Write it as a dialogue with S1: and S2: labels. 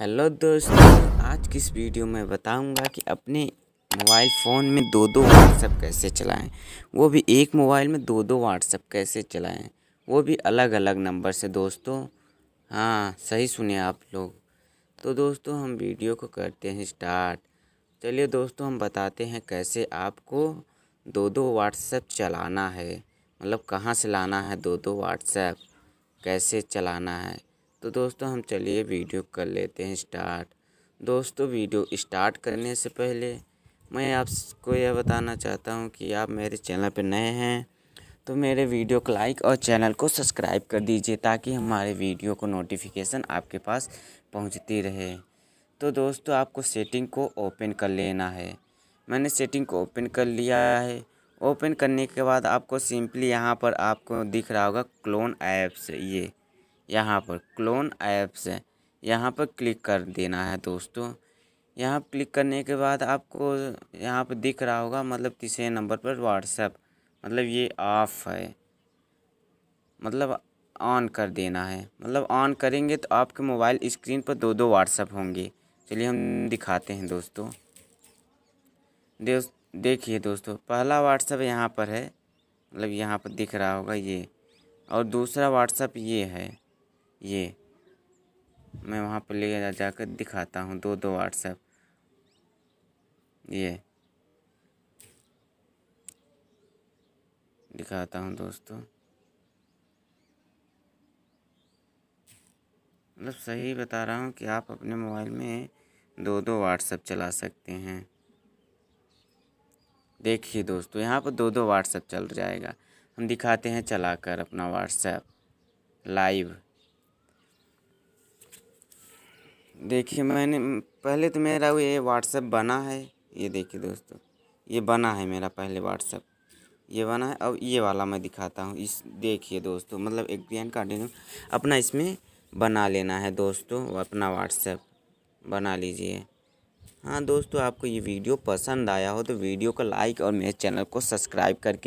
S1: hello दोस्तों आज की इस वीडियो में बताऊंगा कि अपने मोबाइल फ़ोन में दो दो व्हाट्सएप कैसे चलाएं वो भी एक मोबाइल में दो दो व्हाट्सएप कैसे चलाएं वो भी अलग अलग नंबर से दोस्तों हाँ सही सुने आप लोग तो दोस्तों हम वीडियो को करते हैं स्टार्ट चलिए दोस्तों हम बताते हैं कैसे आपको दो दो व्हाट्सएप चलाना है मतलब कहाँ से लाना है दो दो व्हाट्सएप कैसे चलाना है तो दोस्तों हम चलिए वीडियो कर लेते हैं स्टार्ट दोस्तों वीडियो स्टार्ट करने से पहले मैं आपको यह बताना चाहता हूँ कि आप मेरे चैनल पर नए हैं तो मेरे वीडियो को लाइक और चैनल को सब्सक्राइब कर दीजिए ताकि हमारे वीडियो को नोटिफिकेशन आपके पास पहुँचती रहे तो दोस्तों आपको सेटिंग को ओपन कर लेना है मैंने सेटिंग को ओपन कर लिया है ओपन करने के बाद आपको सिंपली यहाँ पर आपको दिख रहा होगा क्लोन ऐप्स ये यहाँ पर क्लोन ऐप्स है यहाँ पर क्लिक कर देना है दोस्तों यहाँ क्लिक करने के बाद आपको यहाँ पर दिख रहा होगा मतलब तीसरे नंबर पर व्हाट्सएप मतलब ये ऑफ है मतलब ऑन कर देना है मतलब ऑन करेंगे तो आपके मोबाइल स्क्रीन पर दो दो व्हाट्सएप होंगे चलिए हम दिखाते हैं दोस्तों देखिए दोस्तों पहला व्हाट्सएप यहाँ पर है मतलब यहाँ पर दिख रहा होगा ये और दूसरा व्हाट्सएप ये है ये मैं वहाँ पर ले जाकर दिखाता हूँ दो दो व्हाट्सएप ये दिखाता हूँ दोस्तों मतलब सही बता रहा हूँ कि आप अपने मोबाइल में दो दो व्हाट्सएप चला सकते हैं देखिए दोस्तों यहाँ पर दो दो व्हाट्सएप चल जाएगा हम दिखाते हैं चलाकर अपना व्हाट्सएप लाइव देखिए मैंने पहले तो मेरा ये व्हाट्सअप बना है ये देखिए दोस्तों ये बना है मेरा पहले व्हाट्सअप ये बना है अब ये वाला मैं दिखाता हूँ इस देखिए दोस्तों मतलब एक बियन कार्ड अपना इसमें बना लेना है दोस्तों अपना व्हाट्सएप बना लीजिए हाँ दोस्तों आपको ये वीडियो पसंद आया हो तो वीडियो को लाइक और मेरे चैनल को सब्सक्राइब करके